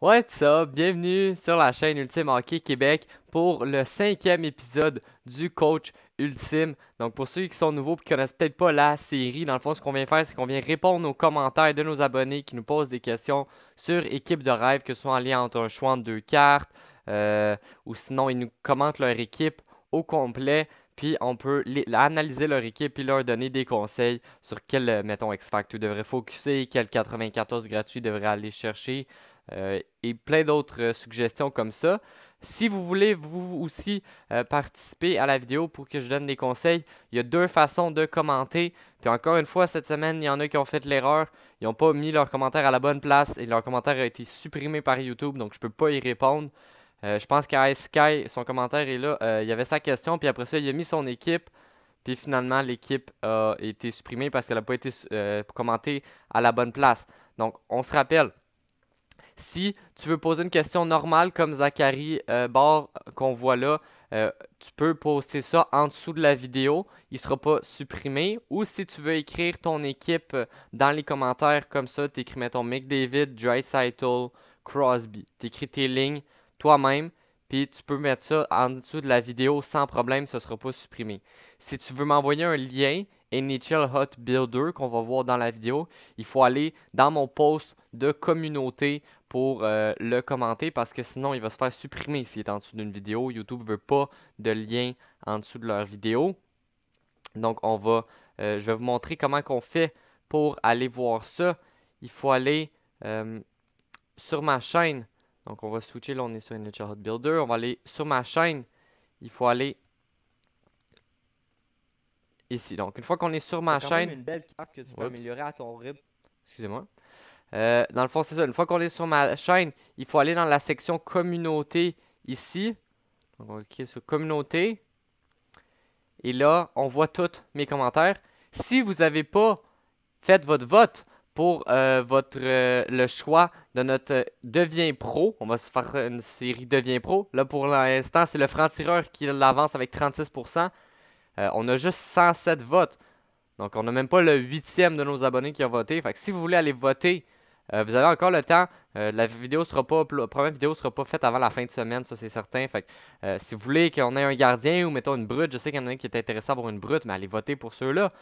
What's up? Bienvenue sur la chaîne Ultime Hockey Québec pour le cinquième épisode du Coach Ultime. Donc pour ceux qui sont nouveaux et qui connaissent peut-être pas la série, dans le fond ce qu'on vient faire c'est qu'on vient répondre aux commentaires de nos abonnés qui nous posent des questions sur équipe de rêve, que ce soit en lien entre un choix de deux cartes euh, ou sinon ils nous commentent leur équipe au complet. Puis on peut analyser leur équipe et leur donner des conseils sur quel, euh, mettons, X-Factor devrait focuser, quel 94 gratuit devrait aller chercher. Euh, et plein d'autres euh, suggestions comme ça. Si vous voulez vous aussi euh, participer à la vidéo pour que je donne des conseils, il y a deux façons de commenter. Puis encore une fois, cette semaine, il y en a qui ont fait l'erreur. Ils n'ont pas mis leur commentaire à la bonne place et leur commentaire a été supprimé par YouTube, donc je ne peux pas y répondre. je pense qu'à Sky, son commentaire est là. il y avait sa question, puis après ça, il a mis son équipe. Puis finalement, l'équipe a été supprimée parce qu'elle n'a pas été commentée à la bonne place. Donc, on se rappelle. Si tu veux poser une question normale comme Zachary euh, qu'on voit là, euh, tu peux poster ça en dessous de la vidéo, il ne sera pas supprimé. Ou si tu veux écrire ton équipe euh, dans les commentaires comme ça, tu écris, mettons, McDavid, Dreisaitl, Crosby. Tu écris tes lignes toi-même, puis tu peux mettre ça en dessous de la vidéo sans problème, ce ne sera pas supprimé. Si tu veux m'envoyer un lien Initial Hot Builder qu'on va voir dans la vidéo, il faut aller dans mon post de communauté pour euh, le commenter parce que sinon il va se faire supprimer s'il est en dessous d'une vidéo. YouTube veut pas de lien en dessous de leur vidéo. Donc on va, euh, je vais vous montrer comment qu'on fait pour aller voir ça. Il faut aller euh, sur ma chaîne. Donc on va switcher, là on est sur Nature Hot Builder. On va aller sur ma chaîne. Il faut aller ici. Donc une fois qu'on est sur ma chaîne... Excusez-moi. Euh, dans le fond, c'est ça. Une fois qu'on est sur ma chaîne, il faut aller dans la section communauté ici. Donc, on clique sur communauté. Et là, on voit tous mes commentaires. Si vous n'avez pas fait votre vote pour euh, votre, euh, le choix de notre Devient Pro, on va se faire une série Devient Pro. Là, pour l'instant, c'est le franc-tireur qui l'avance avec 36%. on a juste 107 votes. Donc, on n'a même pas le huitième de nos abonnés qui ont voté. Fait si vous voulez aller voter euh, vous avez encore le temps. Euh, la vidéo sera pas, la première vidéo ne sera pas faite avant la fin de semaine, ça c'est certain. Euh, si vous voulez qu'on ait un gardien ou mettons une brute, je sais qu'il y en a qui est intéressant pour une brute, mais allez voter pour ceux-là.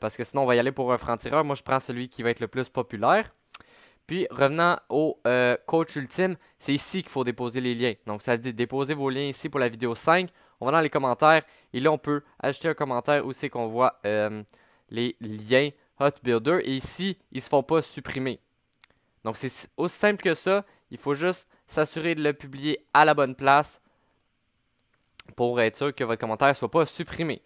parce que sinon on va y aller pour un franc-tireur. Moi je prends celui qui va être le plus populaire. Puis revenant au coach ultime, c'est ici qu'il faut déposer les liens. Donc ça dit déposer vos liens ici pour la vidéo 5. On va dans les commentaires et là on peut ajouter un commentaire où c'est qu'on voit les liens Hot Builder. Et ici, ils ne se font pas supprimer. Donc c'est aussi simple que ça. Il faut juste s'assurer de le publier à la bonne place pour être sûr que votre commentaire ne soit pas supprimé.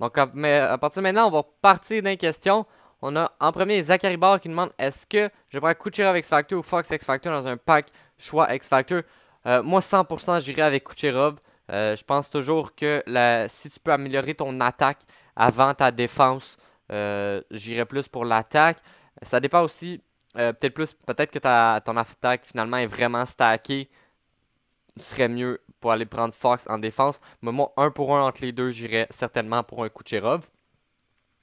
Donc à, partir de maintenant, on va partir d'une question. On a en premier Zachary Barr qui demande est-ce que je pourrais Kucherov X Factor ou Fox X Factor dans un pack choix X Factor euh, Moi 100% j'irai avec Kucherov. Euh, je pense toujours que si tu peux améliorer ton attaque avant ta défense, euh, j'irai plus pour l'attaque. Ça dépend aussi euh, peut-être plus, peut-être que ta, ton attaque finalement est vraiment stackée, Tu serais mieux pour aller prendre Fox en défense. Mais moi, un pour un entre les deux, j'irais certainement pour un coup de Kucherov.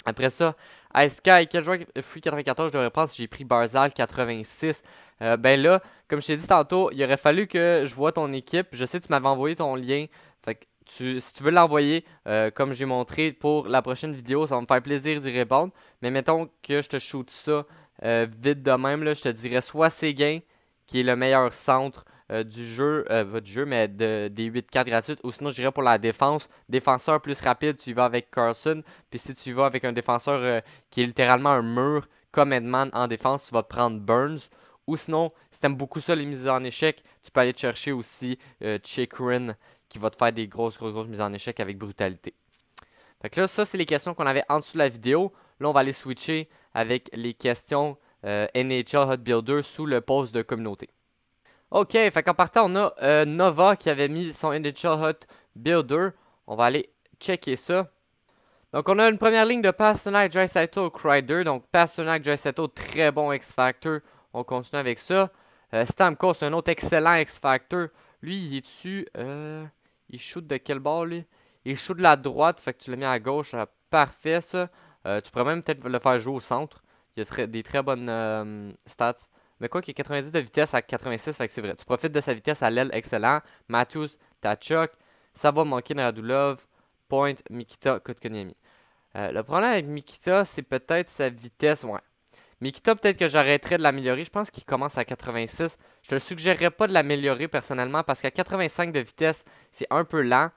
Après ça, Ice Sky, quel joueur Free 94 je devrais prendre si j'ai pris Barzal 86? Euh, ben là, comme je t'ai dit tantôt, il aurait fallu que je vois ton équipe. Je sais que tu m'avais envoyé ton lien. si tu veux l'envoyer, euh, comme j'ai montré pour la prochaine vidéo, ça va me faire plaisir d'y répondre. Mais mettons que je te shoote ça euh, vite de même, là, je te dirais soit Séguin, qui est le meilleur centre euh, du jeu, votre euh, jeu, mais des 8 4 gratuites. Ou sinon, je dirais pour la défense, défenseur plus rapide, tu y vas avec Carson. Puis si tu vas avec un défenseur qui est littéralement un mur, comme Edman en défense, tu vas prendre Burns. Ou sinon, si t'aimes beaucoup ça, les mises en échec, tu peux aller te chercher aussi Chikrin qui va te faire des grosses, grosses, grosses mises en échec avec brutalité. Fait là, ça, c'est les questions qu'on avait en dessous de la vidéo. Là, on va aller switcher avec les questions euh, NHL Hot Builder sous le poste de communauté. OK, fait qu'en partant, on a euh, Nova qui avait mis son NHL Hot Builder. On va aller checker ça. Donc, on a une première ligne de Pasternak, Dreisaitl, Crider. Donc, Pasternak, Dreisaitl, très bon X-Factor. On continue avec ça. Euh, Stamkos, un autre excellent X-Factor. Lui, il est dessus. Euh, il shoot de quel bord, lui? Il shoot de la droite, fait que tu l'as mis à gauche. Ah, parfait, ça. Euh, tu pourrais même peut-être le faire jouer au centre. Il a des très bonnes euh, stats. Mais quoi qu'il ait 90 de vitesse à 86, c'est vrai. Tu profites de sa vitesse à l'aile, excellent. Matthews, Tachuk, ça va manquer Radulov, Point, Mikita, Kotkaniemi. Euh, le problème avec Mikita, c'est peut-être sa vitesse, ouais. Mikita, peut-être que j'arrêterai de l'améliorer. Je pense qu'il commence à 86. Je te suggérerais pas de l'améliorer personnellement parce qu'à 85 de vitesse, c'est un peu lent.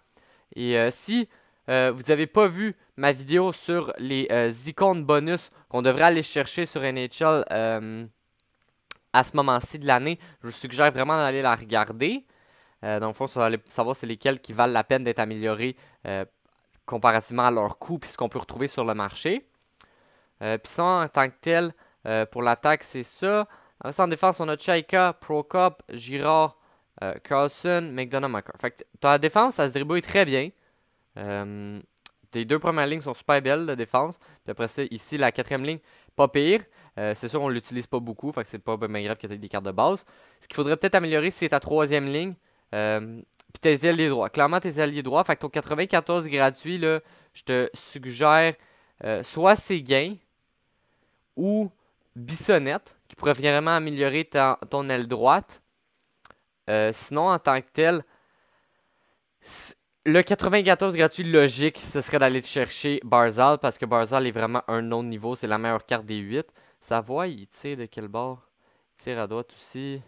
Et si euh, vous n'avez pas vu ma vidéo sur les euh, icônes bonus qu'on devrait aller chercher sur NHL euh, à ce moment-ci de l'année, je vous suggère vraiment d'aller la regarder. Donc, le fond, va aller savoir c'est lesquels qui valent la peine d'être améliorés comparativement à leur coût puis ce qu'on peut retrouver sur le marché. puis ça, en tant que tel, pour l'attaque, c'est ça. En défense, on a Chaika, Prokop, Girard, Carlson, McDonough, Fait que la défense, ça se dribouille très bien. Euh, tes deux premières lignes sont super belles de défense. Puis après ça, ici, la quatrième ligne, pas pire. Euh, c'est sûr, on l'utilise pas beaucoup, fait que c'est pas bien grave que tu des cartes de base. Ce qu'il faudrait peut-être améliorer, c'est ta troisième ligne. Euh, puis tes alliés droits. Clairement, tes alliés droits. Fait ton 94 gratuit, là, je te suggère soit ses gains ou Bissonnette, qui pourrait vraiment améliorer ton aile droite. sinon, en tant que tel, le 94 gratuit logique, ce serait d'aller chercher Barzal parce que Barzal est vraiment un autre niveau. C'est la meilleure carte des 8. voit, il tire de quel bord Il tire à droite aussi.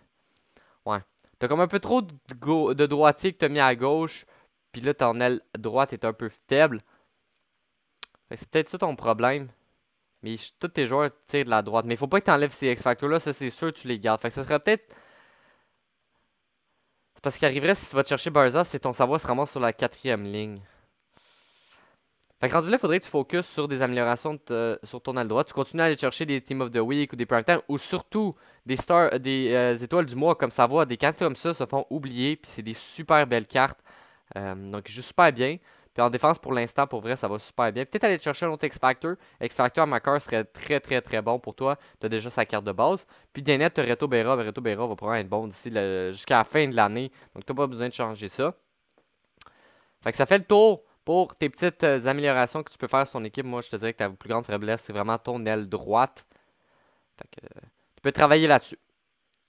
Ouais. T'as comme un peu trop de, droitier que t'as mis à gauche. Puis là, ton aile droite est un peu faible. c'est peut-être ça ton problème. Mais tous tes joueurs tirent de la droite. Mais faut pas que t'enlèves ces X-Factors là. Ça, c'est sûr, tu les gardes. Fait que ça serait peut-être parce qu'il arriverait, si tu vas te chercher Barza, c'est ton savoir sera vraiment sur la quatrième ligne. Fait que rendu là, faudrait que tu focuses sur des améliorations euh, sur ton aile droite. Tu continues à aller chercher des Team of the Week ou des Prime ou surtout des stars, euh, des euh, étoiles du mois comme Savoie. Des cartes comme ça se font oublier, puis c'est des super belles cartes. donc, je joue super bien. Puis en défense, pour l'instant, pour vrai, ça va super bien. Peut-être aller chercher un autre X-Factor. X-Factor à ma serait très, très, très bon pour toi. Tu as déjà sa carte de base. Puis Denet, tu Reto Berra. Ben, Reto va probablement être bon d'ici jusqu'à la fin de l'année. Donc, tu n'as pas besoin de changer ça. Fait que ça fait le tour pour tes petites euh, améliorations que tu peux faire sur ton équipe. Moi, je te dirais que ta plus grande faiblesse, c'est vraiment ton aile droite. Fait euh, tu peux travailler là-dessus.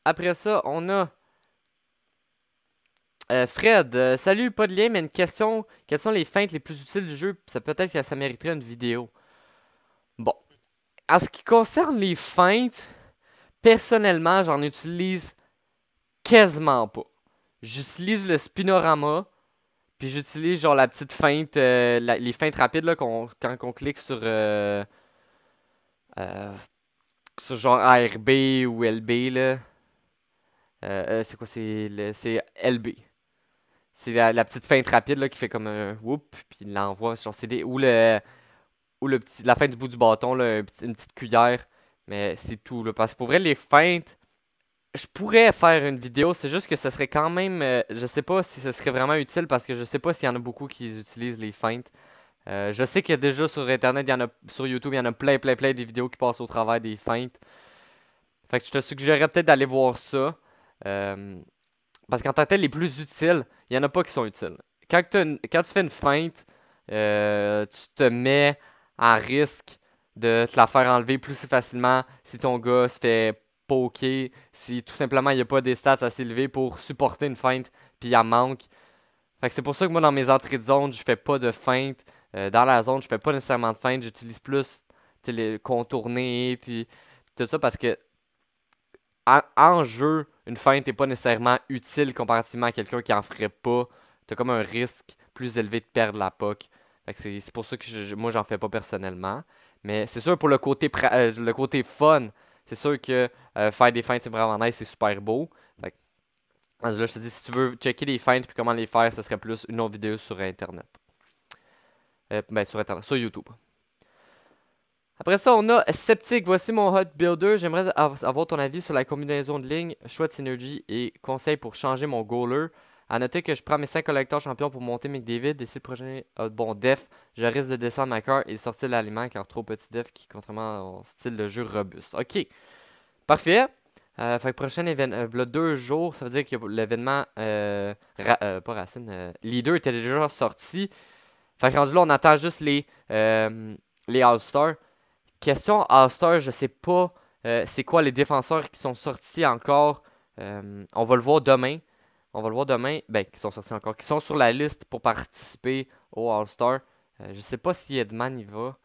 Après ça, on a euh, Fred, euh, salut, pas de lien, mais une question. Quelles sont les feintes les plus utiles du jeu? Ça peut-être que ça mériterait une vidéo. Bon. En ce qui concerne les feintes, personnellement, j'en utilise quasiment pas. J'utilise le spinorama, puis j'utilise genre la petite feinte, euh, les feintes rapides là, quand on clique sur, sur genre ARB ou LB là. c'est quoi? C'est LB. C'est la, petite feinte rapide là, qui fait comme un whoop, puis il l'envoie sur CD. Ou, le, ou le petit, la fin du bout du bâton, là, une petite cuillère. Mais c'est tout. Là, parce que pour vrai, les feintes, je pourrais faire une vidéo, c'est juste que ce serait quand même. Euh, je sais pas si ce serait vraiment utile parce que je sais pas s'il y en a beaucoup qui utilisent les feintes. Euh, je sais qu'il y a déjà sur internet, y en a sur YouTube, il y en a plein, plein, plein des vidéos qui passent au travers des feintes. Fait que je te suggérerais peut-être d'aller voir ça. Euh, parce qu'en tant que tel, les plus utiles, il n'y en a pas qui sont utiles. Quand, quand tu fais une feinte, euh, tu te mets en risque de te la faire enlever plus facilement si ton gars se fait poker, si tout simplement il n'y a pas des stats assez élevés pour supporter une feinte, puis il en manque. c'est pour ça que moi, dans mes entrées de zone, je fais pas de feinte. Euh, dans la zone, je fais pas nécessairement de feinte. J'utilise plus les contourner, puis tout ça, parce que en, jeu, une feinte n'est pas nécessairement utile comparativement à quelqu'un qui en ferait pas. T'as comme un risque plus élevé de perdre la POC. C'est pour ça que je, moi, j'en fais pas personnellement. Mais c'est sûr, pour le côté, euh, le côté fun, c'est sûr que euh, faire des feintes, c'est vraiment nice, c'est super beau. je te dis, si tu veux checker les feintes et comment les faire, ce serait plus une autre vidéo sur Internet, euh, ben, sur YouTube. Après ça, on a Sceptique. Voici mon hot builder. J'aimerais avoir ton avis sur la combinaison de lignes, choix de synergie et conseils pour changer mon goaler. À noter que je prends mes 5 collecteurs champions pour monter McDavid et si le prochain bon def, je risque de descendre ma carte et sortir l'aliment car trop petit def qui, contrairement au style de jeu robuste. Ok, parfait. Euh, fait que prochain événement, euh, deux jours, ça veut dire que l'événement, euh, euh, pas Racine, Leader était déjà sorti. Fait que rendu là, on attend juste les, les All-Stars. Question all Star, je ne sais pas euh, c'est quoi les défenseurs qui sont sortis encore. Euh, on va le voir demain. On va le voir demain. Ben, qui sont sortis encore. Qui sont sur la liste pour participer au All-Star. Je euh, je sais pas si Edman y va.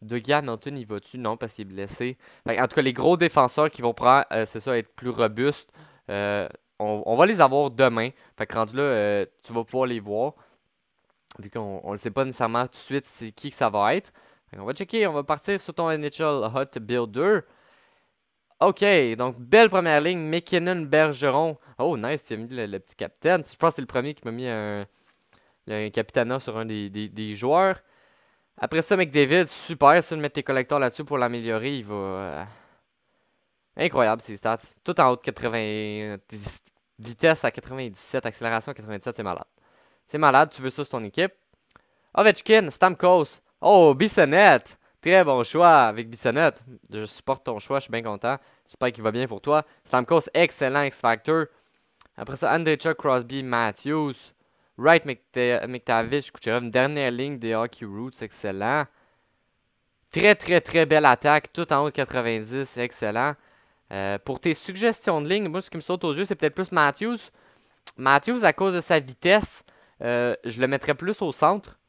De Hamilton, y va-tu? Non, parce qu'il est blessé. en tout cas, les gros défenseurs qui vont prendre, c'est ça, être plus robustes, on, va les avoir demain. Fait que rendu là, tu vas pouvoir les voir. Vu qu'on ne sait pas nécessairement tout de suite c'est qui que ça va être. On va checker, on va partir sur ton initial Hot Builder. OK, donc belle première ligne, McKinnon, Bergeron. Oh, nice, tu as mis le, petit capitaine. Je pense que c'est le premier qui m'a mis un, un capitana sur un des, joueurs. Après ça, McDavid, super, ça de mettre tes collecteurs là-dessus pour l'améliorer, il va... Euh, incroyable ces stats. Tout en haut de Vitesse à 97, accélération à 97, c'est malade. C'est malade, tu veux ça sur ton équipe. Ovechkin, Stamkos, Oh, Bissonnette! Très bon choix avec Bissonnette. Je supporte ton choix, je suis bien content. J'espère qu'il va bien pour toi. Stamkos, excellent X-Factor. Après ça, Chuck, Crosby, Matthews. Wright, McTavish, Kucherov. Une dernière ligne des Hockey Roots, excellent. Très, très, très belle attaque. Tout en haut de 90, excellent. Euh, pour tes suggestions de ligne, moi, ce qui me saute aux yeux, c'est peut-être plus Matthews. Matthews, à cause de sa vitesse, euh, je le mettrais plus au centre.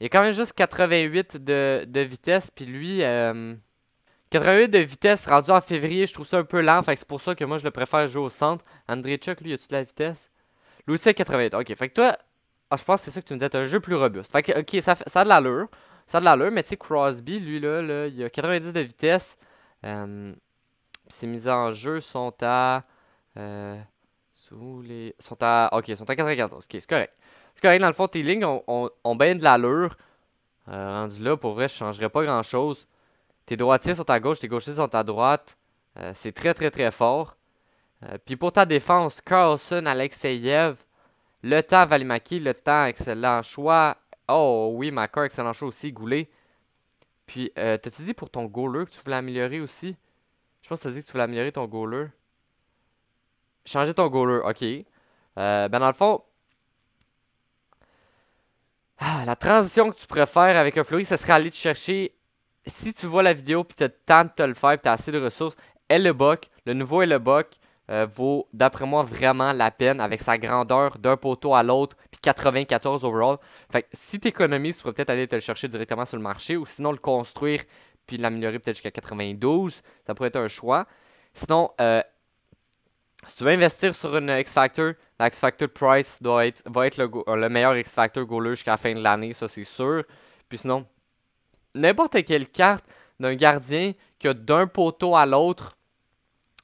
Il a quand même juste 88 de, vitesse, puis lui... 88 euh, de vitesse rendu en février, je trouve ça un peu lent, fait que c'est pour ça que moi je le préfère jouer au centre. André Chuck, lui, a-tu de la vitesse? Lui aussi a 88. Ok, fait que toi, ah, je pense que c'est ça que tu me disais, un jeu plus robuste. Fait que, ok, ça, a de l'allure. Ça a de l'allure, mais tu sais, Crosby, lui, là, là, il a 90 de vitesse. Euh, ses mises en jeu sont à. Euh, sous les. Sont à. Ok, sont à 94. Ok, c'est correct. C'est correct, dans le fond, tes lignes ont, ont, bien de l'allure. Euh, rendu là, pour vrai, je changerais pas grand chose. Tes droitiers sont à gauche, tes gauchers sont à droite. Euh, c'est très, très, très fort. Euh, puis pour ta défense, Carlson, Alexeyev, le temps Valimaki, le temps, excellent choix. Oh oui, Makar, excellent choix aussi, Goulet. Puis, euh, t'as-tu dit pour ton goaler que tu voulais améliorer aussi? Je pense que t'as dit que tu voulais améliorer ton goaler. Changer ton goaler, ok. ben dans le fond, ah, la transition que tu préfères avec un fleuri, ce serait aller te chercher, si tu vois la vidéo puis tu temps de te le faire puis tu as assez de ressources, et le nouveau le euh, vaut d'après moi vraiment la peine avec sa grandeur d'un poteau à l'autre puis 94 overall. Fait si tu économises, tu pourrais peut-être aller te le chercher directement sur le marché ou sinon le construire puis l'améliorer peut-être jusqu'à 92. Ça pourrait être un choix. Sinon, euh, si tu veux investir sur une X Factor, la X Factor Price doit être, va être le, meilleur X Factor goaler jusqu'à la fin de l'année, ça c'est sûr. Puis sinon, n'importe quelle carte d'un gardien qui a d'un poteau à l'autre,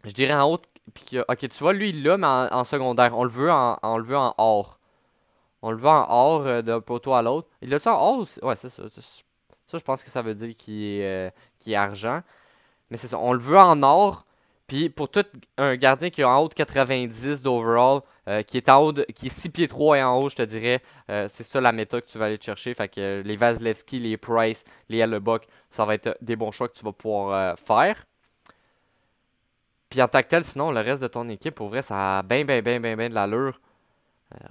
je dirais en haut, puis ok, tu vois, lui, là, mais en, secondaire, on le veut en, en or. On le veut en or euh, d'un poteau à l'autre. Il l'a-tu en or aussi? Ouais, c'est ça. Ça, je pense que ça veut dire qu'il est, euh, est, argent. Mais c'est ça, on le veut en or, puis pour tout un gardien qui euh, est en haut de 90 d'overall, qui est en haut qui est 6 pieds 3 et en haut, je te dirais, euh, c'est ça la méta que tu vas aller chercher. Fait que euh, les Vazlevski, les Price, les Hellebuck, ça va être des bons choix que tu vas pouvoir faire. Puis en tant tel, sinon, le reste de ton équipe, pour vrai, ça a bien, bien, bien, bien, bien de l'allure.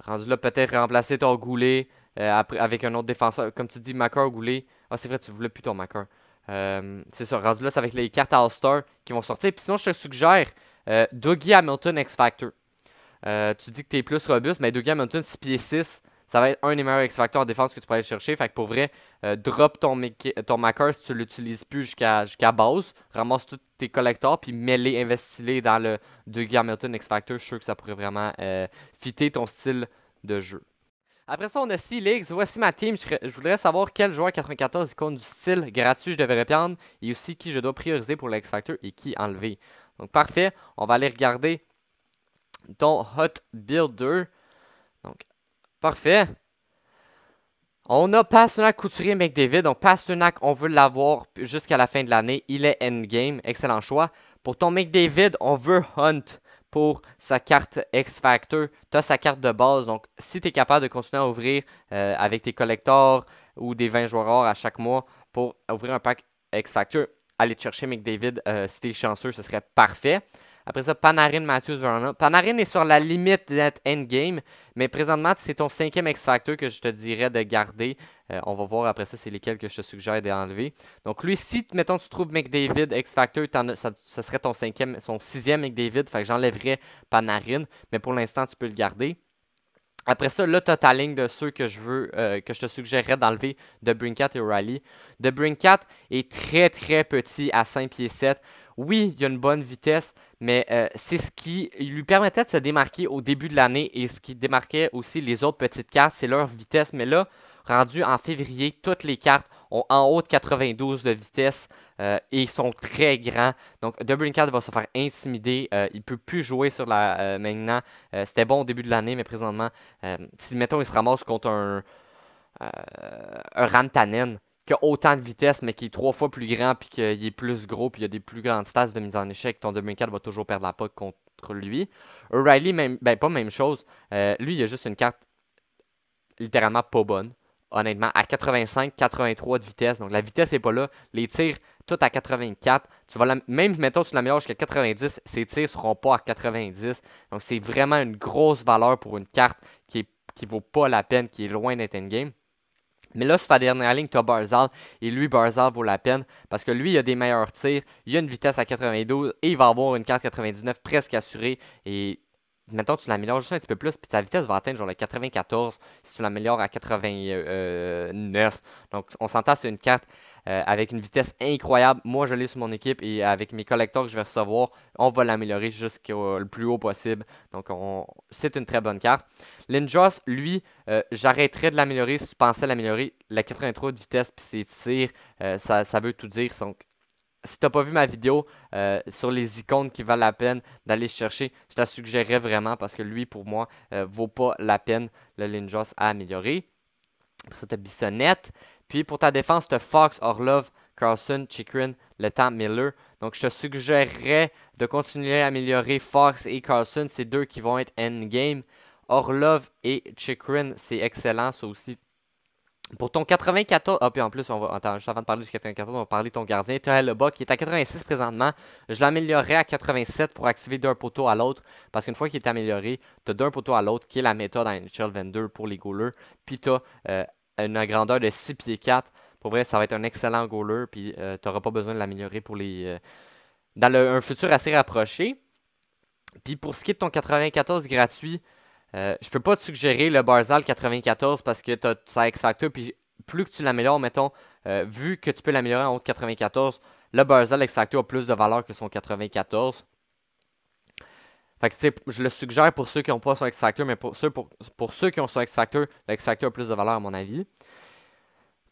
rendu là, peut-être remplacer ton Goulet avec un autre défenseur. Comme tu dis, Macar Goulet. Ah, c'est vrai, tu voulais plus ton Macar. Euh, c'est ça, rendu là, c'est avec les cartes All-Star qui vont sortir. Puis sinon, je te suggère euh, Dougie Hamilton X Factor. Euh, tu dis que tu es plus robuste, mais Dougie Hamilton 6 pieds 6, ça va être un des meilleurs X Factor en défense que tu pourrais aller chercher. Fait que pour vrai, drop ton, ton Macker si tu l'utilises plus jusqu'à jusqu'à base. Ramasse tous tes collecteurs, puis mets-les, investis-les dans le Dougie Hamilton X Factor. Je suis sûr que ça pourrait vraiment fitter ton style de jeu. Après ça, on a 6 Leagues. Voici ma team. Je voudrais savoir quel joueur 94 icône du style gratuit je devrais prendre et aussi qui je dois prioriser pour l'X Factor et qui enlever. Donc parfait. On va aller regarder ton Hot Builder. Donc parfait. On a Pasternak, Couturier, McDavid. Donc, Pasternak, on veut l'avoir jusqu'à la fin de l'année. Il est endgame. Excellent choix. Pour ton McDavid, on veut Hunt pour sa carte X Factor, tu as sa carte de base. Donc, si tu es capable de continuer à ouvrir euh, avec tes collecteurs ou des 20 joueurs rares à chaque mois pour ouvrir un pack X Factor, allez te chercher McDavid, David, euh, si tu es chanceux, ce serait parfait. Après ça, Panarin, Matthews, Verona. Panarin est sur la limite d'être endgame, mais présentement, c'est ton cinquième X-Factor que je te dirais de garder. Euh, on va voir après ça, c'est lesquels que je te suggère d'enlever. Donc lui, si, mettons, tu trouves McDavid, X-Factor, ça, serait ton cinquième, son sixième McDavid, fait que j'enlèverais Panarin, mais pour l'instant, tu peux le garder. Après ça, là, tu ta ligne de ceux que je veux, euh, que je te suggérerais d'enlever de Brinkat et O'Reilly. De Brinkat est très, très petit à 5 pieds 7 oui, il a une bonne vitesse, mais euh, c'est ce qui lui permettait de se démarquer au début de l'année et ce qui démarquait aussi les autres petites cartes, c'est leur vitesse. Mais là, rendu en février, toutes les cartes ont en haut de 92 de vitesse euh, et sont très grands. Donc, Card va se faire intimider. Euh, il ne peut plus jouer sur la maintenant. C'était bon au début de l'année, mais présentement, si, mettons, il se ramasse contre un, un Rantanen, qui a autant de vitesse, mais qui est trois fois plus grand, puis qu'il est plus gros, puis il a des plus grandes stats de mise en échec, ton 2004 va toujours perdre la pote contre lui. O'Reilly, même, ben pas même chose. Euh, lui, il a juste une carte littéralement pas bonne. Honnêtement, à 85, 83 de vitesse. Donc la vitesse n'est pas là. Les tirs, tout à 84. Tu vas la, même, mettons, tu l'améliores jusqu'à 90, ses tirs ne seront pas à 90. Donc c'est vraiment une grosse valeur pour une carte qui ne vaut pas la peine, qui est loin d'être endgame. game mais là, c'est ta dernière ligne, tu as Barzal. Et lui, Barzal vaut la peine parce que lui, il a des meilleurs tirs. Il a une vitesse à 92 et il va avoir une carte 99 presque assurée. Et Maintenant, tu l'améliores juste un petit peu plus, puis ta vitesse va atteindre genre le 94 si tu l'améliores à 89. Donc, on s'entend, c'est une carte euh, avec une vitesse incroyable. Moi, je l'ai sur mon équipe et avec mes collecteurs que je vais recevoir, on va l'améliorer jusqu'au plus haut possible. Donc, c'est une très bonne carte. L'Injoss, lui, euh, j'arrêterais de l'améliorer si tu pensais l'améliorer. La 83 de vitesse, puis c'est tirs, euh, ça, ça veut tout dire. Donc, si n'as pas vu ma vidéo euh, sur les icônes qui valent la peine d'aller chercher, je te suggérerais vraiment parce que lui, pour moi, euh, vaut pas la peine le Linjos à améliorer. Pour tu as Bissonnette. Puis pour ta défense, as Fox, Orlov, Carlson, Chikrin, Le Temps, Miller. Donc je te suggérerais de continuer à améliorer Fox et Carlson, C'est deux qui vont être endgame. Orlov et Chikrin, c'est excellent, ça aussi. Pour ton 94, ah puis en plus, on va, attends, juste avant de parler du 94, on va parler de ton gardien, le Lebas, qui est à 86 présentement. Je l'améliorerai à 87 pour activer d'un poteau à l'autre, parce qu'une fois qu'il est amélioré, tu as d'un poteau à l'autre, qui est la méthode à NHL 22 pour les goalers, puis tu as euh, une grandeur de 6 pieds 4. Pour vrai, ça va être un excellent goaler, puis euh, tu n'auras pas besoin de l'améliorer pour les... Euh, dans un futur assez rapproché. Puis pour ce qui est de ton 94 gratuit, je euh, je peux pas te suggérer le Barzal 94 parce que tu as X Factor. Puis plus que tu l'améliores, mettons, euh, vu que tu peux l'améliorer en haut de 94, le Barzal X Factor a plus de valeur que son 94. Fait que, je le suggère pour ceux qui n'ont pas son X Factor, mais pour ceux, ceux qui ont son X Factor, Factor a plus de valeur à mon avis.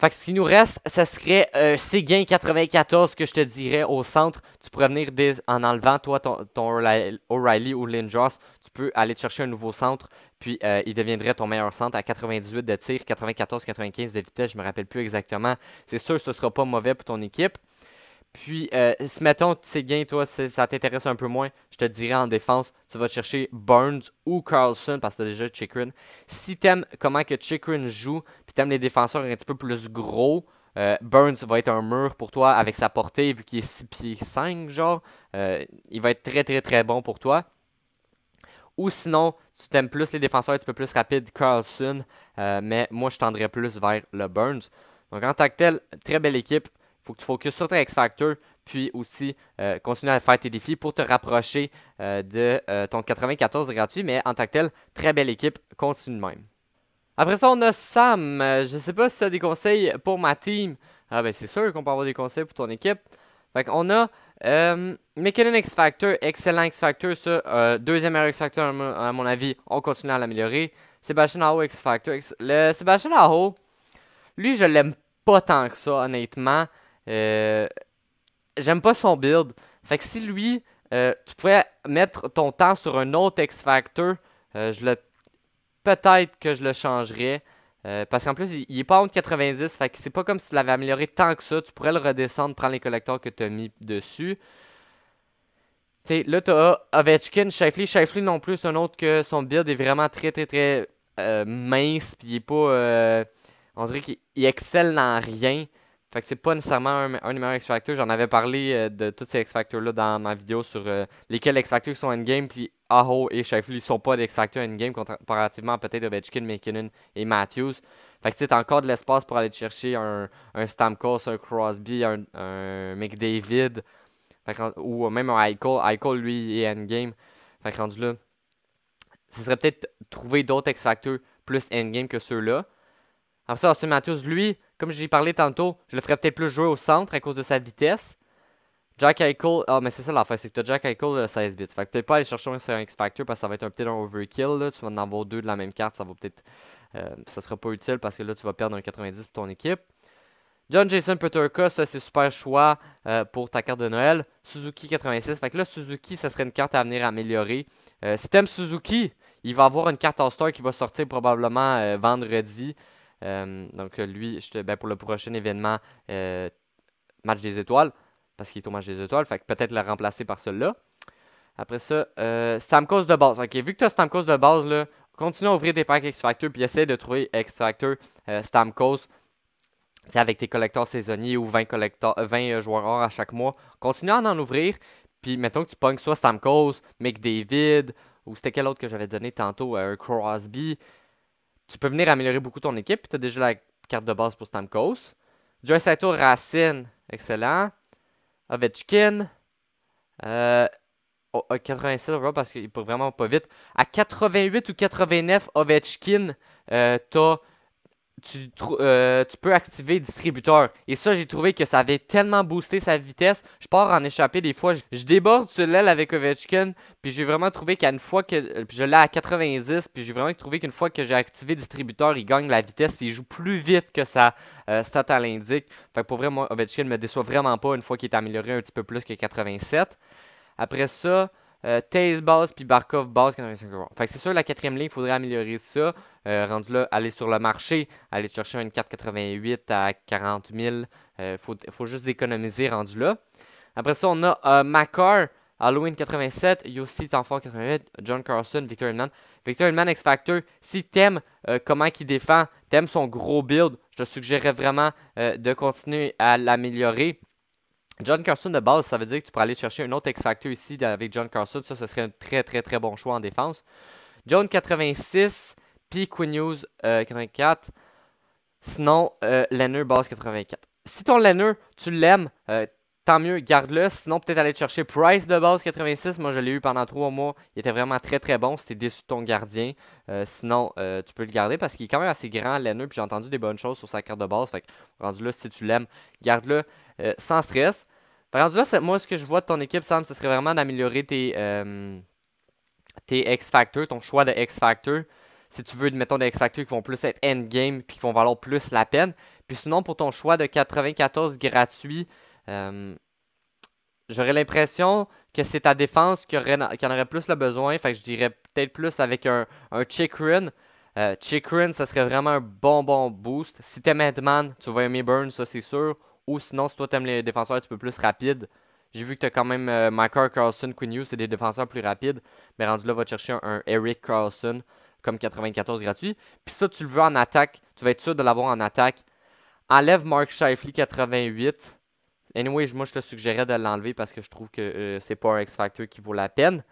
Fait que ce qui nous reste, ce serait un euh, 94 que je te dirais au centre. Tu pourrais venir en enlevant toi ton, O'Reilly ou Lindros. Tu peux aller te chercher un nouveau centre. Puis euh, il deviendrait ton meilleur centre à 98 de tir, 94-95 de vitesse. Je ne me rappelle plus exactement. C'est sûr ce ne sera pas mauvais pour ton équipe. Puis, euh, si mettons, gains toi, ça t'intéresse un peu moins, je te dirais en défense, tu vas chercher Burns ou Carlson parce que t'as déjà Chikrin. Si t'aimes comment que Chikrin joue, puis t'aimes les défenseurs un petit peu plus gros, euh, Burns va être un mur pour toi avec sa portée, vu qu'il est 6 pieds 5, genre. Euh, il va être très, très, très bon pour toi. Ou sinon, tu t'aimes plus les défenseurs un petit peu plus rapides, Carlson, mais moi, je tendrais plus vers le Burns. Donc, en tant que tel, très belle équipe faut que tu focuses sur ton X Factor, puis aussi euh, continuer à faire tes défis pour te rapprocher euh, de euh, ton 94 gratuit, mais en tant que tel, très belle équipe, continue de même. Après ça, on a Sam. je sais pas si tu as des conseils pour ma team. Ah ben c'est sûr qu'on peut avoir des conseils pour ton équipe. Fait qu'on a euh, McKinnon X Factor, excellent X Factor, ça, deuxième X Factor à mon avis, on continue à l'améliorer. Sébastien Aho X Factor, le Sébastien Aho, lui je l'aime pas tant que ça honnêtement. Euh, j'aime pas son build. Fait que si lui, euh, tu pourrais mettre ton temps sur un autre X Factor, euh, je le peut-être que je le changerais. parce qu'en plus, il, est pas en 90, fait que c'est pas comme si tu l'avais amélioré tant que ça. Tu pourrais le redescendre, prendre les collecteurs que tu as mis dessus. sais là, as Ovechkin, Shifley. Shifley non plus, c'est un autre que son build est vraiment très, très, très mince. Puis il est pas. on dirait qu'il excelle dans rien. Fait que c'est pas nécessairement un, numéro X Factor. J'en avais parlé euh, de tous ces X Factors là dans ma vidéo sur euh, lesquels X Factors sont endgame, puis Aho et ils sont pas des X Factors endgame comparativement peut-être Betchkin, McKinnon et Matthews. Fait que tu as encore de l'espace pour aller chercher un, un Stamkos, un Crosby, un, McDavid, ou même un Eichel. Eichel, lui, est endgame. Fait que rendu là, ce serait peut-être trouver d'autres X Factors plus endgame que ceux-là. Après ça, c'est Matthews, lui, comme j'ai parlé tantôt, je le ferais peut-être plus jouer au centre à cause de sa vitesse. Jack Eichel, ah, mais c'est ça l'affaire, c'est que tu as Jack Eichel le euh, 16 bits. Fait que peut-être pas aller chercher un sur un X-Factor parce que ça va être un, petit overkill. Là. Tu vas en avoir deux de la même carte, ça va peut-être. Euh, ça sera pas utile parce que là, tu vas perdre un 90 pour ton équipe. John Jason Peterka, ça c'est super choix euh, pour ta carte de Noël. Suzuki 86. Fait que là, Suzuki, ça serait une carte à venir améliorer. si t'aimes Suzuki, il va avoir une carte All-Star qui va sortir probablement vendredi. Euh, donc, euh, lui, ben, pour le prochain événement, euh, match des étoiles, parce qu'il est au match des étoiles, fait peut-être le remplacer par celui-là. Après ça, euh, Stamkos de base. Ok, vu que tu as Stamkos de base, là, continue à ouvrir des packs X-Factor, puis essaye de trouver X-Factor, Stamkos, avec tes collecteurs saisonniers ou 20, 20 joueurs or à chaque mois. Continue à en ouvrir, puis mettons que tu pognes soit Stamkos, McDavid, ou c'était quel autre que j'avais donné tantôt, Crosby tu peux venir améliorer beaucoup ton équipe. tu as déjà la carte de base pour Stamkos. Joyce Saito, Racine, excellent. Ovechkin. Euh, 87 euh, parce qu'il peut vraiment pas vite. À 88 ou 89, Ovechkin, euh, as tu, euh, tu, peux activer distributeur. Et ça, j'ai trouvé que ça avait tellement boosté sa vitesse. Je pars en échapper des fois. Je, déborde sur l'aile avec Ovechkin. Puis j'ai vraiment trouvé qu'à une fois que. Euh, je l'ai à 90. Puis j'ai vraiment trouvé qu'une fois que j'ai activé distributeur, il gagne la vitesse. Puis il joue plus vite que sa euh, stat à l'indique. Fait que pour vrai, moi, Ovechkin me déçoit vraiment pas une fois qu'il est amélioré un petit peu plus que 87. Après ça. Euh, Taze puis Barkov base 95% Fait que c'est sûr, la quatrième ligne, il faudrait améliorer ça. Euh, rendu là, aller sur le marché, aller chercher une 488 à 40 000. Il faut, juste économiser rendu là. Après ça, on a euh, Macar, Halloween 87, Yossi Tanfort 88, John Carson, Victor Hillman. Victor Hillman, X Factor, si t'aimes euh, comment il défend, t'aimes son gros build, je te suggérerais vraiment de continuer à l'améliorer. John Carson de base, ça veut dire que tu pourrais aller chercher un autre X-Factor ici avec John Carson. Ça, ce serait un très, très, très bon choix en défense. John 86, puis 84. Euh, Sinon, euh, base 84. Si ton Lenner, tu l'aimes, euh, tant mieux, garde-le. Sinon, peut-être aller te chercher Price de base 86. Moi, je l'ai eu pendant trois mois. Il était vraiment très très bon. C'était déçu de ton gardien. Euh, sinon, euh, tu peux le garder parce qu'il est quand même assez grand, laineux. Puis j'ai entendu des bonnes choses sur sa carte de base. Fait que, rendu là, si tu l'aimes, garde-le euh, sans stress. Rendu là, moi, ce que je vois de ton équipe, Sam, ce serait vraiment d'améliorer tes, tes X-Factors, ton choix de x factor Si tu veux, mettons des x factor qui vont plus être endgame puis qui vont valoir plus la peine. Puis sinon, pour ton choix de 94 gratuit, euh, j'aurais l'impression que c'est ta défense qui, en aurait plus le besoin. Fait que je dirais peut-être plus avec un, un check run. Euh, run, ça serait vraiment un bon bon boost. Si t'aimes Edman, tu vas aimer Burns, ça c'est sûr. Ou sinon, si toi t'aimes les défenseurs un petit peu plus rapides, j'ai vu que t'as quand même euh, Carlson, Quinn c'est des défenseurs plus rapides. Mais rendu là, va chercher un, Eric Carlson comme 94 gratuit. Puis ça, tu le veux en attaque, tu vas être sûr de l'avoir en attaque. Enlève Mark Shifley 88. Anyway, moi, je te suggérais de l'enlever parce que je trouve que euh, c'est pas un X-Factor qui vaut la peine.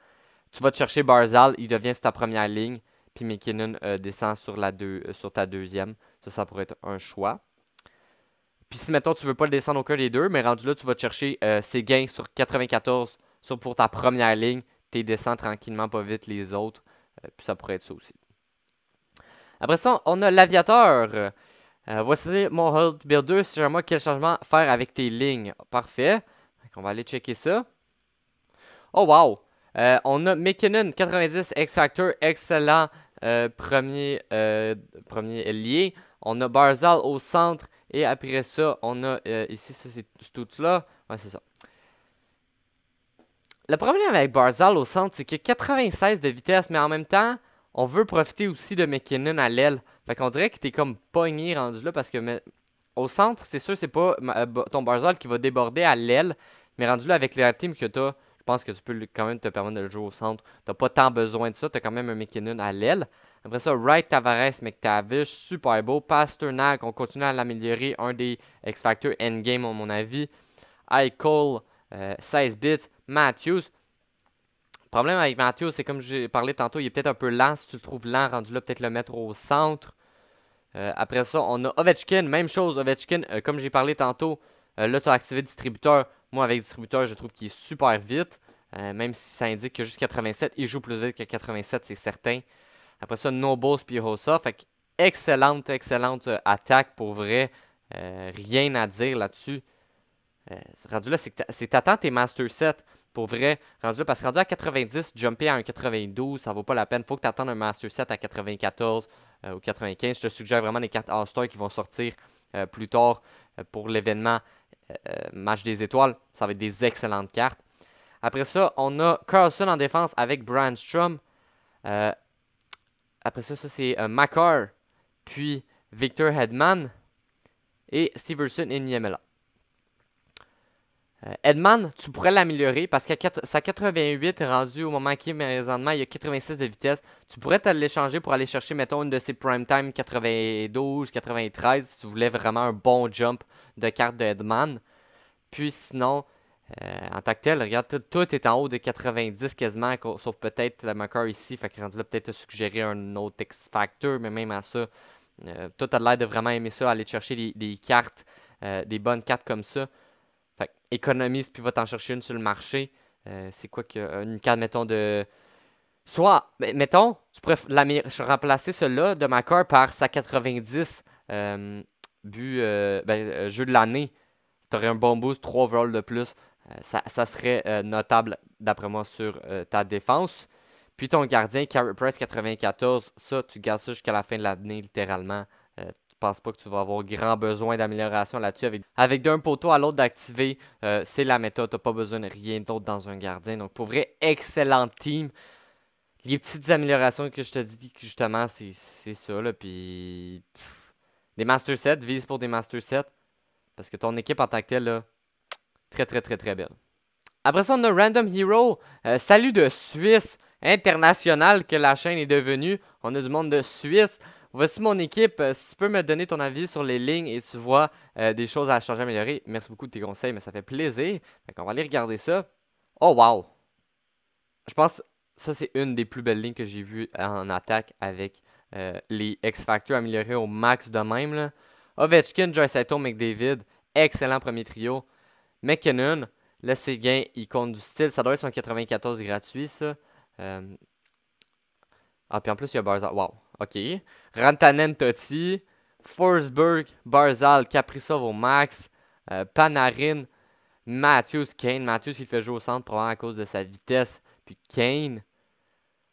Tu vas te chercher Barzal, il devient sur ta première ligne, puis McKinnon euh, descend sur, la euh, sur ta deuxième. Ça, ça pourrait être un choix. Puis si, mettons, tu veux pas le descendre aucun des deux, mais rendu là, tu vas te chercher ses gains sur 94 pour ta première ligne, Tu descends tranquillement, pas vite les autres. puis ça pourrait être ça aussi. Après ça, on a l'aviateur. Euh, voici mon hold builder. Si moi quel changement faire avec tes lignes. Parfait. on va aller checker ça. Oh wow! Euh, on a McKinnon 90 X-Factor, excellent euh, premier, premier lié. On a Barzal au centre. Et après ça, on a ici, ça c'est tout là. Ouais, c'est ça. Le problème avec Barzal au centre, c'est qu'il a 96 de vitesse, mais en même temps, on veut profiter aussi de McKinnon à l'aile. Fait qu'on dirait que t'es comme pogné rendu là parce que au centre, c'est sûr, c'est pas euh, ton Barzal qui va déborder à l'aile, mais rendu là avec le team que t'as, je pense que tu peux quand même te permettre de le jouer au centre. T'as pas tant besoin de ça, t'as quand même un McKinnon à l'aile. Après ça, Wright, Tavares, McTavish, super beau. Pasternak, on continue à l'améliorer, un des X-Factors endgame à mon avis. I 16 euh, bits. Matthews, le problème avec Mathieu, c'est comme j'ai parlé tantôt, il est peut-être un peu lent. Si tu le trouves lent, rendu là, peut-être le mettre au centre. Euh, après ça, on a Ovechkin, même chose. Ovechkin, euh, comme j'ai parlé tantôt, euh, là, tu as activé distributeur. Moi, avec distributeur, je trouve qu'il est super vite. même si ça indique que juste 87, il joue plus vite que 87, c'est certain. Après ça, Nobos puis Hossa, Fait excellente, excellente attaque pour vrai. rien à dire là-dessus. rendu là, c'est que c'est t'attends tes Master 7. Pour vrai, rendu parce que rendu à 90, jumper à un 92, ça vaut pas la peine. Faut que tu attendes un Master 7 à 94 euh, ou 95. Je te suggère vraiment les cartes All-Star qui vont sortir euh, plus tard euh, pour l'événement Match des Étoiles. Ça va être des excellentes cartes. Après ça, on a Carlson en défense avec Brandstrom. après ça, ça c'est Makar, puis Victor Hedman et Steverson et Niemela. Euh, Edman, tu pourrais l'améliorer parce que sa 88 est rendue au moment qui est présentement, il y a 86 de vitesse. Tu pourrais te l'échanger pour aller chercher, mettons, une de ses prime time 92, 93 si tu voulais vraiment un bon jump de carte de Edman. Puis sinon, euh, en tant que tel, regarde, tout, est en haut de 90 quasiment, sauf peut-être la Macar ici. Fait que rendu là, peut-être te suggérer un autre X-Factor, mais même à ça, euh, tout a l'air de vraiment aimer ça, aller chercher des, cartes, des bonnes cartes comme ça économise puis va t'en chercher une sur le marché. Euh, c'est quoi euh, une carte, mettons, de. Soit, mettons, tu pourrais remplacer celle-là de ma carte par sa 90 euh, but, ben, jeu de l'année. Tu aurais un bon boost, 3 rolls de plus. Ça, serait notable, d'après moi, sur ta défense. Puis ton gardien, Carrot Price 94, ça, tu gardes ça jusqu'à la fin de l'année, littéralement pense pas que tu vas avoir grand besoin d'amélioration là-dessus. Avec, d'un poteau à l'autre d'activer, euh, c'est la méthode. Tu pas besoin de rien d'autre dans un gardien. Donc, pour vrai, excellente team. Les petites améliorations que je te dis, justement, c'est ça. puis, des Master Sets, vise pour des Master 7. Parce que ton équipe en tant très, très, très, très belle. Après ça, on a Random Hero. Euh, salut de Suisse international que la chaîne est devenue. On a du monde de Suisse. Voici mon équipe. Euh, si tu peux me donner ton avis sur les lignes et tu vois euh, des choses à changer, améliorer, merci beaucoup de tes conseils, mais ça fait plaisir. on va aller regarder ça. Oh, wow! Je pense ça, c'est une des plus belles lignes que j'ai vues en attaque avec euh, les x Factor améliorés au max de même. Ovechkin, Joyce Saito, McDavid, excellent premier trio. McKinnon, là, c'est gains, il compte du style. Ça doit être son 94 gratuit, ça. Ah, puis en plus, il y a Barzal. Wow. OK. Rantanen Totti, Forsberg, Barzal, Kaprizov au max, euh, Panarin, Matthews, Kane. Matthews, il fait jouer au centre probablement à cause de sa vitesse. Puis Kane.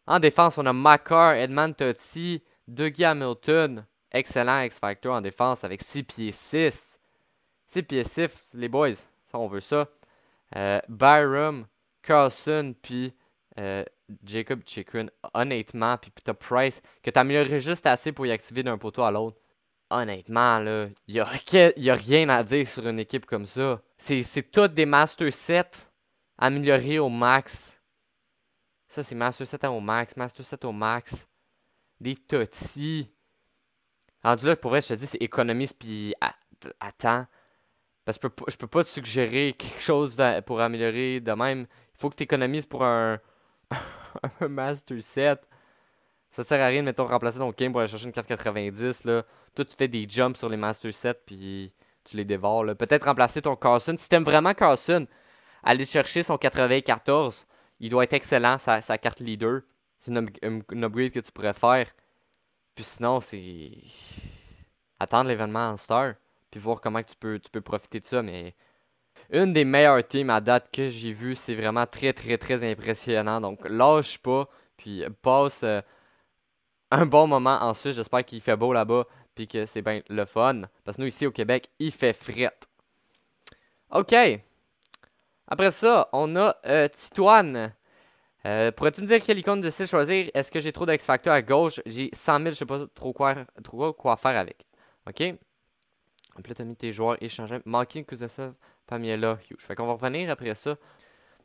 En défense, on a Makar, Edmond Totti, Dougie Hamilton. Excellent X-Factor en défense avec 6 pieds 6. 6 pieds 6, les boys. Ça, on veut ça. Euh, Byram, Carson, puis euh, Jacob Chikrin, honnêtement, puis t'as Price, que t'améliorerais juste assez pour y activer d'un poteau à l'autre. Honnêtement, là, y y a rien à dire sur une équipe comme ça. C'est toutes des Master 7 améliorés au max. Ça, c'est Master 7 au max, Master 7 au max. Des totis. Rendu là, pour vrai, je te dis, c'est économise puis attends. Parce que je peux, pas te suggérer quelque chose pour améliorer de même. Il faut que tu économises pour un, un Master 7, ça sert à rien de, remplacer ton Kim pour aller chercher une carte 90. Là. Toi, tu fais des jumps sur les Master 7, puis tu les dévores. Peut-être remplacer ton Carson. Si t'aimes vraiment Carson, aller chercher son 94. Il doit être excellent, sa, carte leader. C'est une, upgrade que tu pourrais faire. Puis sinon, c'est. Attendre l'événement en star. Puis voir comment tu peux, tu peux profiter de ça. Mais une des meilleures teams à date que j'ai vu. C'est vraiment très, très, très impressionnant. Donc, lâche pas, puis passe euh, un bon moment ensuite. J'espère qu'il fait beau là-bas, puis que c'est bien le fun. Parce que nous, ici au Québec, il fait fret. OK. Après ça, on a euh, Titoine. Euh, pourrais-tu me dire quelle icône de style choisir Est-ce que j'ai trop d'X Factor à gauche J'ai 100 000, je sais pas trop quoi, faire avec. OK Puis là, t'as mis tes joueurs échangeables. de Kuznetsov, là, je fais qu'on va revenir après ça.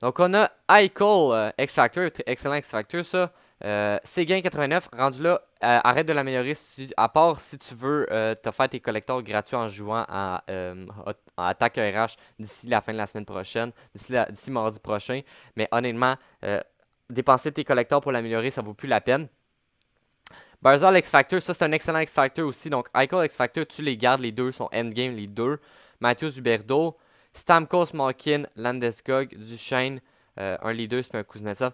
Donc, on a ICOL euh, X-Factor, excellent X-Factor, ça. Euh, gain 89, rendu là, euh, arrête de l'améliorer, à part si tu veux euh, te faire tes collecteurs gratuits en jouant à, attaque RH d'ici la fin de la semaine prochaine, d'ici mardi prochain. Mais honnêtement, dépenser tes collecteurs pour l'améliorer, ça vaut plus la peine. Barzal X-Factor, ça c'est un excellent X-Factor aussi. Donc, Eichel X-Factor, tu les gardes, les deux sont endgame, les deux. Mathieu Huberdo, Stamkos, Malkin, Landeskog, Duchesne, euh, un leader, c'est un Kuznetsov.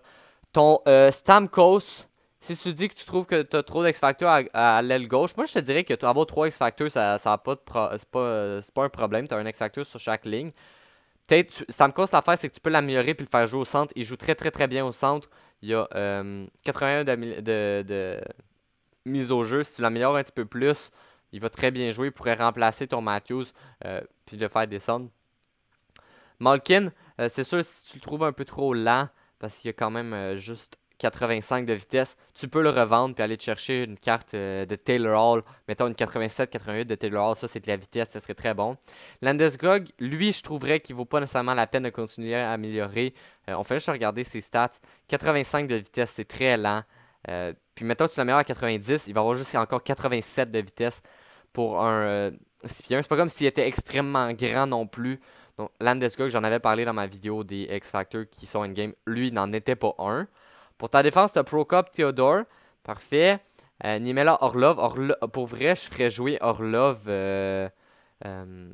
Ton euh, Stamkos, si tu dis que tu trouves que tu as trop d'X-Factor à, l'aile gauche, moi je te dirais que avoir 3 X-Factor, ça, ça pas euh, c'est, pas, un problème. Tu as un X-Factor sur chaque ligne. Peut-être, Stamkos, l'affaire, c'est que tu peux l'améliorer puis le faire jouer au centre. Il joue très très très bien au centre. Il y a 81 de, mise au jeu. Si tu l'améliores un petit peu plus, il va très bien jouer. Il pourrait remplacer ton Matthews puis le faire descendre. Malkin, euh, c'est sûr, si tu le trouves un peu trop lent, parce qu'il y a quand même euh, juste 85 de vitesse, tu peux le revendre puis aller te chercher une carte euh, de Taylor Hall, mettons une 87-88 de Taylor Hall, ça c'est de la vitesse, ça serait très bon. Landeskog, lui, je trouverais qu'il ne vaut pas nécessairement la peine de continuer à améliorer. on fait juste regarder ses stats. 85 de vitesse, c'est très lent. puis mettons que tu l'améliores à 90, il va avoir juste encore 87 de vitesse pour un 6 C'est pas comme s'il était extrêmement grand non plus. Donc, j'en avais parlé dans ma vidéo des x factors qui sont in-game. Lui, n'en était pas un. Pour ta défense, Pro Prokop Theodore. Parfait. Euh, Nimela Orlov. pour vrai, je ferais jouer Orlov euh, euh,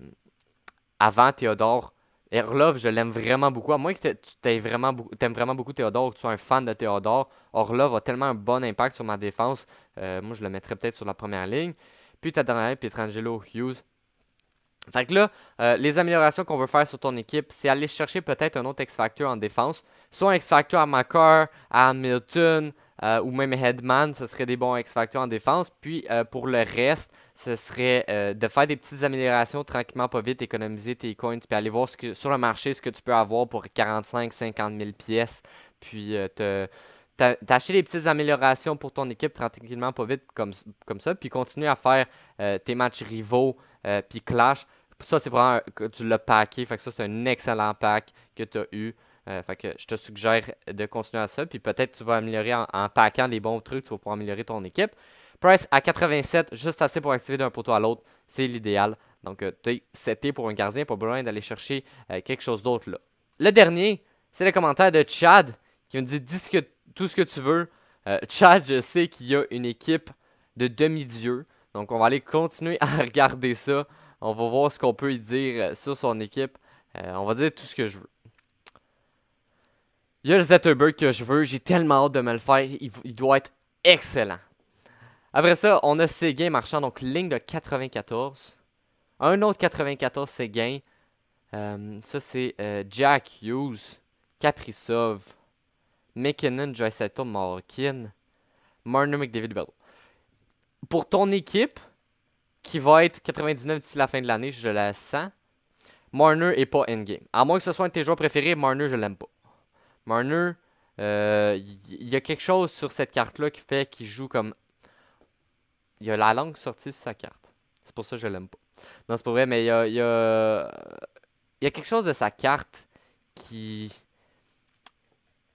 avant Theodore. Et Orlov, je l'aime vraiment beaucoup. À moins que tu aimes vraiment, beaucoup Theodore, ou que tu sois un fan de Théodore, Orlov a tellement un bon impact sur ma défense. Euh, moi, je le mettrais peut-être sur la première ligne. Puis ta dernière Pietrangelo Hughes. Fait que là, euh, les améliorations qu'on veut faire sur ton équipe, c'est aller chercher peut-être un autre X-Factor en défense. Soit un X-Factor à Makar, à Hamilton, euh, ou même Headman, ce serait des bons X-Factor en défense. Puis euh, pour le reste, ce serait de faire des petites améliorations tranquillement, pas vite, économiser tes coins, puis aller voir sur le marché ce que tu peux avoir pour 45-50 000 pièces, puis te t'achètes des petites améliorations pour ton équipe tranquillement, pas vite, comme, comme ça, puis continue à faire euh, tes matchs rivaux, euh, puis clash. Ça, c'est vraiment que tu l'as packé. Fait ça, c'est un excellent pack que tu as eu. Euh, que je te suggère de continuer à ça. Puis peut-être tu vas améliorer en, paquant packant les bons trucs, tu vas pouvoir améliorer ton équipe. Price à 87, juste assez pour activer d'un poteau à l'autre, c'est l'idéal. Donc, tu pour un gardien, pas besoin d'aller chercher quelque chose d'autre là. Le dernier, c'est le commentaire de Chad qui nous dit discute tout ce que tu veux. Euh, Chad, je sais qu'il y a une équipe de demi-dieux. Donc, on va aller continuer à regarder ça. On va voir ce qu'on peut y dire euh, sur son équipe. Euh, on va dire tout ce que je veux. Il y a Zetterberg que je veux. J'ai tellement hâte de me le faire. Il, doit être excellent. Après ça, on a Séguin marchand. Donc, ligne de 94. Un autre 94 Séguin. ça, c'est Jack Hughes. Kaprizov. McKinnon, Joyce Seto, Malkin, Marner, McDavid, Bell. Pour ton équipe, qui va être 99 d'ici la fin de l'année, je la sens, Marner est pas endgame. À moins que ce soit un de tes joueurs préférés, Marner, je l'aime pas. Marner, il euh, y, a quelque chose sur cette carte-là qui fait qu'il joue comme. Il y a la langue sortie sur sa carte. C'est pour ça que je l'aime pas. Non, c'est pas vrai, mais il y a, y, y a quelque chose de sa carte qui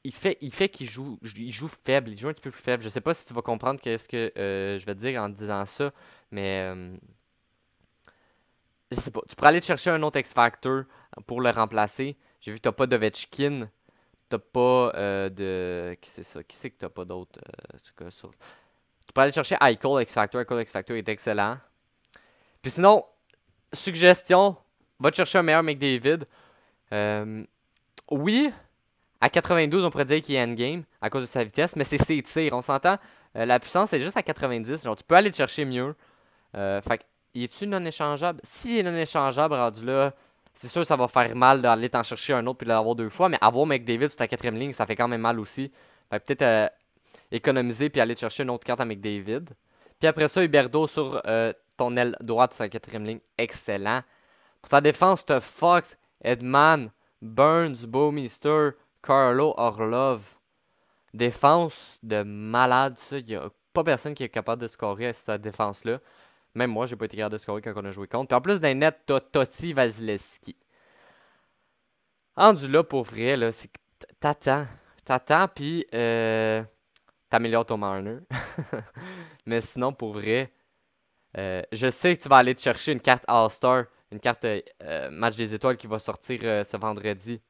il fait qu'il fait joue, il joue faible, il joue un petit peu plus faible. Je sais pas si tu vas comprendre qu'est-ce que euh, je vais te dire en disant ça, mais euh, je sais pas. Tu pourrais aller te chercher un autre X-Factor pour le remplacer. J'ai vu que t'as pas de Tu t'as pas euh, de. Qui c'est ça Qui c'est que t'as pas d'autre Tu pourrais aller chercher Icall X-Factor. Icole X-Factor est excellent. Puis sinon, suggestion, va te chercher un meilleur McDavid. oui à 92, on pourrait dire qu'il est endgame à cause de sa vitesse, mais c'est ses tirs. On s'entend, euh, la puissance est juste à 90. Genre, tu peux aller le chercher mieux. Euh, fait il est-tu non échangeable S'il est non échangeable, rendu là, c'est sûr que ça va faire mal d'aller t'en chercher un autre puis de l'avoir deux fois. Mais avoir McDavid sur ta quatrième ligne, ça fait quand même mal aussi. Fait peut-être euh, économiser puis aller te chercher une autre carte avec david Puis après ça, Huberdo sur ton aile droite sur la quatrième ligne, excellent. Pour sa défense, as Fox, Edman, Burns, Mister. Carlo Orlov. Défense de malade, ça. Il a pas personne qui est capable de scorer à cette défense-là. Même moi, j'ai pas été capable de scorer quand on a joué contre. Puis en plus d'un net, t'as Totti Vasilevski. du là, pour vrai, là, t'attends. T'attends, puis euh, t'améliores ton Marner. Mais sinon, pour vrai, euh, je sais que tu vas aller te chercher une carte All-Star, une carte euh, Match des Étoiles qui va sortir ce vendredi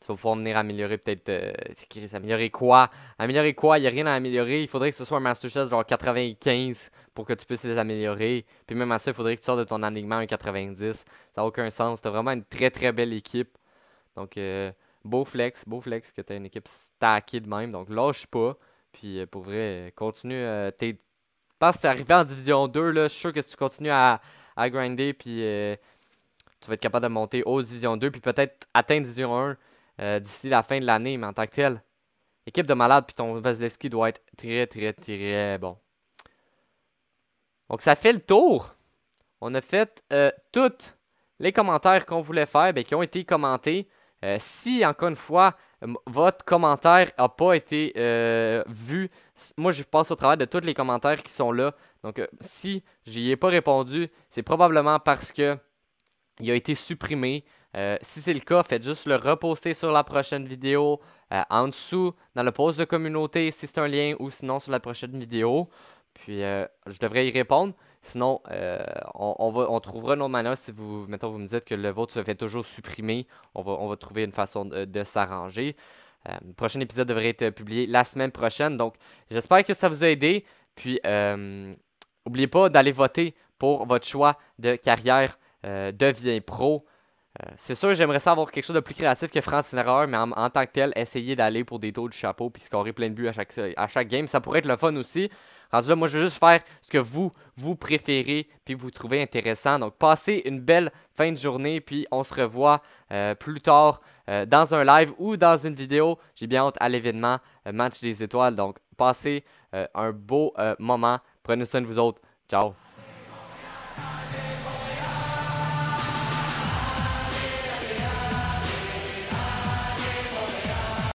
tu vas pouvoir venir améliorer peut-être. Euh, améliorer quoi Améliorer quoi Il n'y a rien à améliorer. Il faudrait que ce soit un Master genre 95 pour que tu puisses les améliorer. Puis même à ça, il faudrait que tu sortes de ton alignement un 90. Ça n'a aucun sens. Tu vraiment une très très belle équipe. Donc, euh, beau flex, beau flex que tu as une équipe stackée de même. Donc, lâche pas. Puis euh, pour vrai, continue. Je pense que tu es arrivé en Division 2. Là. Je suis sûr que si tu continues à, à grinder, puis tu vas être capable de monter haut Division 2, puis peut-être atteindre Division 1 euh, d'ici la fin de l'année, mais en tant que tel, équipe de malade, puis ton Vasilevski doit être très, très, très bon. Donc, ça fait le tour. On a fait Toutes euh, tous les commentaires qu'on voulait faire, mais ben, qui ont été commentés. Euh, si, encore une fois, votre commentaire n'a pas été vu, moi, je passe au travail de tous les commentaires qui sont là. Donc, si j'y ai pas répondu, c'est probablement parce que il a été supprimé euh, si c'est le cas, faites juste le reposter sur la prochaine vidéo euh, en dessous, dans le poste de communauté, si c'est un lien, ou sinon sur la prochaine vidéo. Puis euh, je devrais y répondre. Sinon, on, on, trouvera nos mana Si vous, mettons, vous me dites que le vôtre se fait toujours supprimer, on va, trouver une façon de, s'arranger. le prochain épisode devrait être publié la semaine prochaine. Donc, j'espère que ça vous a aidé. Puis, n'oubliez pas d'aller voter pour votre choix de carrière devient pro. Euh, c'est sûr, j'aimerais ça avoir quelque chose de plus créatif que France Erreur, mais en, tant que tel, essayer d'aller pour des taux du chapeau puis scorer plein de buts à chaque, à chaque game. Ça pourrait être le fun aussi. Rendu là, moi, je veux juste faire ce que vous, vous préférez puis vous trouvez intéressant. Donc, passez une belle fin de journée puis on se revoit euh, plus tard euh, dans un live ou dans une vidéo. J'ai bien honte à l'événement Match des Étoiles. Donc, passez un beau moment. Prenez soin de vous autres. Ciao!